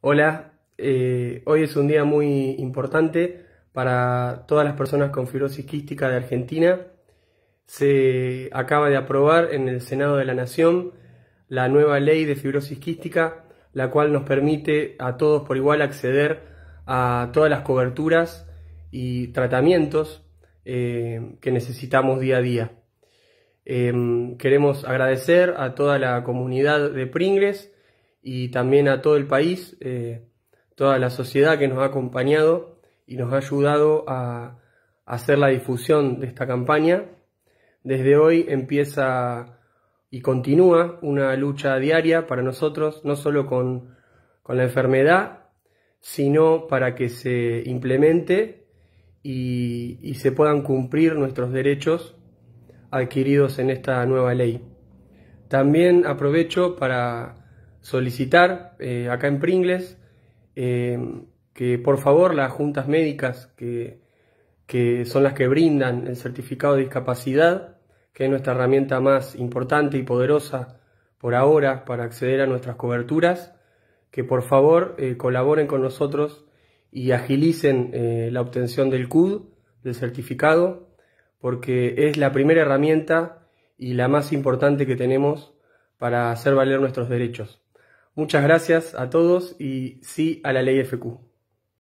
Hola, eh, hoy es un día muy importante para todas las personas con fibrosis quística de Argentina. Se acaba de aprobar en el Senado de la Nación la nueva ley de fibrosis quística, la cual nos permite a todos por igual acceder a todas las coberturas y tratamientos eh, que necesitamos día a día. Em, queremos agradecer a toda la comunidad de Pringles y también a todo el país, eh, toda la sociedad que nos ha acompañado y nos ha ayudado a, hacer la difusión de esta campaña. Desde hoy empieza y continúa una lucha diaria para nosotros, no solo con, la enfermedad, sino para que se implemente y, y, se puedan cumplir nuestros derechos adquiridos en esta nueva ley. También aprovecho para solicitar eh, acá en Pringles eh, que por favor las juntas médicas que, son las que brindan el certificado de discapacidad, que es nuestra herramienta más importante y poderosa por ahora para acceder a nuestras coberturas, que por favor eh, colaboren con nosotros y agilicen la obtención del CUD, del certificado, porque es la primera herramienta y la más importante que tenemos para hacer valer nuestros derechos. Muchas gracias a todos y sí a la ley FQ.